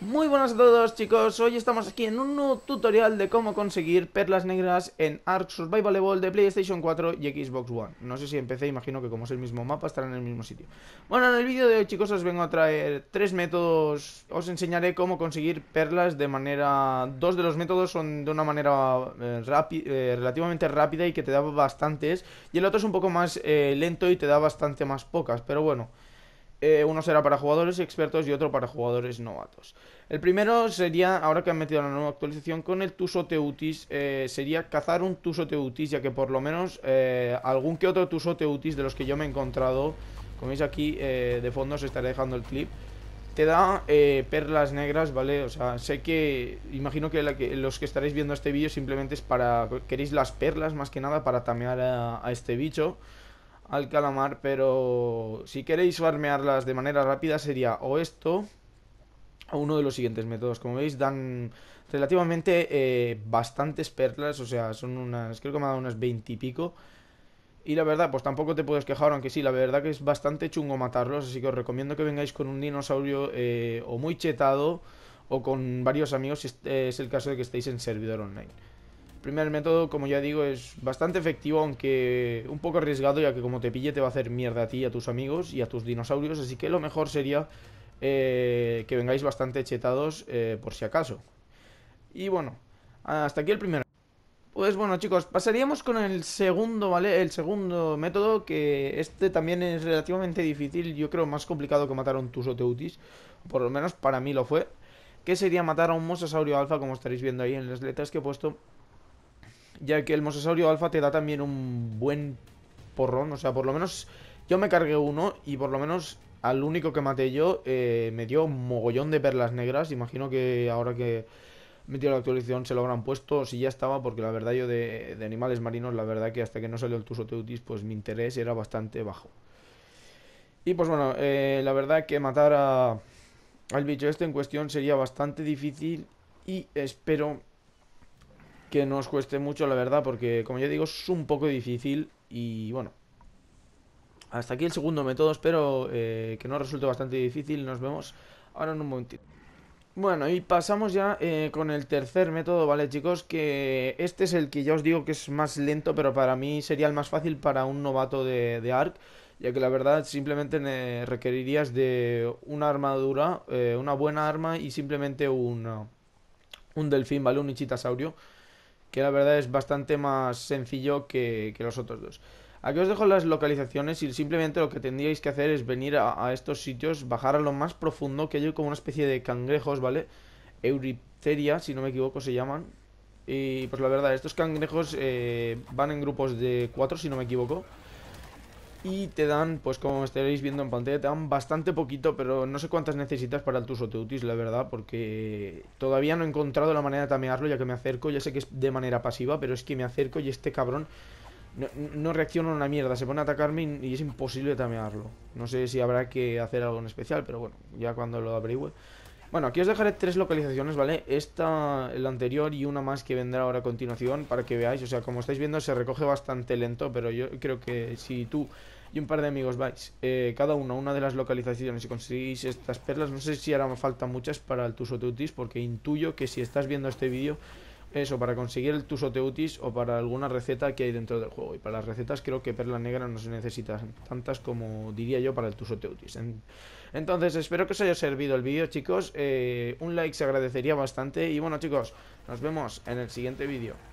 Muy buenas a todos chicos, hoy estamos aquí en un nuevo tutorial de cómo conseguir perlas negras en Ark Survival Evolved de PlayStation 4 y Xbox One No sé si empecé, imagino que como es el mismo mapa estarán en el mismo sitio Bueno, en el vídeo de hoy chicos os vengo a traer tres métodos Os enseñaré cómo conseguir perlas de manera... Dos de los métodos son de una manera eh, eh, relativamente rápida y que te da bastantes Y el otro es un poco más eh, lento y te da bastante más pocas, pero bueno... Eh, uno será para jugadores expertos y otro para jugadores novatos. El primero sería, ahora que han metido la nueva actualización con el Tuso Teutis, eh, sería cazar un Tuso Teutis, ya que por lo menos eh, algún que otro Tuso Teutis de los que yo me he encontrado, como veis aquí de fondo os estaré dejando el clip, te da perlas negras, ¿vale? O sea, sé que, imagino que, los que estaréis viendo este vídeo simplemente es para, queréis las perlas más que nada para tamear a este bicho al calamar, pero si queréis farmearlas de manera rápida sería o esto o uno de los siguientes métodos. Como veis dan relativamente eh, bastantes perlas, o sea, son unas, creo que me ha dado unas 20 y pico. Y la verdad, pues tampoco te puedes quejar, aunque sí, la verdad que es bastante chungo matarlos, así que os recomiendo que vengáis con un dinosaurio eh, o muy chetado o con varios amigos si es eh, el caso de que estéis en servidor online primer método, como ya digo, es bastante efectivo, aunque un poco arriesgado, ya que como te pille te va a hacer mierda a ti, a tus amigos y a tus dinosaurios, así que lo mejor sería eh, que vengáis bastante chetados eh, por si acaso. Y bueno, hasta aquí el primero. Pues bueno chicos, pasaríamos con el segundo, ¿vale? El segundo método, que este también es relativamente difícil, yo creo más complicado que matar a un Tusoteutis, por lo menos para mí lo fue, que sería matar a un mosasaurio alfa, como estaréis viendo ahí en las letras que he puesto, ya que el mosasaurio alfa te da también un buen porrón, o sea, por lo menos yo me cargué uno y por lo menos al único que maté yo eh, me dio un mogollón de perlas negras, imagino que ahora que metió la actualización se lo habrán puesto, si ya estaba, porque la verdad yo de, animales marinos, la verdad que hasta que no salió el Tusoteutis, pues mi interés era bastante bajo. Y pues bueno, eh, la verdad que matar al bicho este en cuestión sería bastante difícil y espero que no os cueste mucho, la verdad, porque como ya digo, es un poco difícil y bueno. Hasta aquí el segundo método, espero eh, que no resulte bastante difícil, nos vemos ahora en un momentito. Bueno, y pasamos ya eh, con el tercer método, ¿vale chicos? Que este es el que ya os digo que es más lento, pero para mí sería el más fácil para un novato de, de ARC, ya que la verdad simplemente requerirías de una armadura, eh, una buena arma y simplemente un, un delfín, ¿vale? Un ichitasaurio que la verdad es bastante más sencillo que, los otros dos. Aquí os dejo las localizaciones y simplemente lo que tendríais que hacer es venir a, estos sitios, bajar a lo más profundo, que hay como una especie de cangrejos, ¿vale? Eurypteria, si no me equivoco, se llaman. Y pues la verdad, estos cangrejos eh, van en grupos de cuatro, si no me equivoco y te dan, pues como estaréis viendo en pantalla, te dan bastante poquito, pero no sé cuántas necesitas para el Tusoteutis, la verdad, porque todavía no he encontrado la manera de tamearlo, ya que me acerco, ya sé que es de manera pasiva, pero es que me acerco y este cabrón no, reacciona a una mierda, se pone a atacarme y es imposible tamearlo. No sé si habrá que hacer algo en especial, pero bueno, ya cuando lo averigüe. Bueno, aquí os dejaré tres localizaciones, ¿vale? Esta, la anterior y una más que vendrá ahora a continuación para que veáis. O sea, como estáis viendo, se recoge bastante lento, pero yo creo que si tú y un par de amigos vais eh, cada uno a una de las localizaciones y conseguís estas perlas, no sé si hará falta muchas para el Tuso Tutis, porque intuyo que si estás viendo este vídeo eso, para conseguir el Tusoteutis o para alguna receta que hay dentro del juego. Y para las recetas creo que Perla Negra no se necesitan tantas como diría yo para el Tusoteutis. Entonces, espero que os haya servido el vídeo, chicos. Eh, un like se agradecería bastante. Y bueno, chicos, nos vemos en el siguiente vídeo.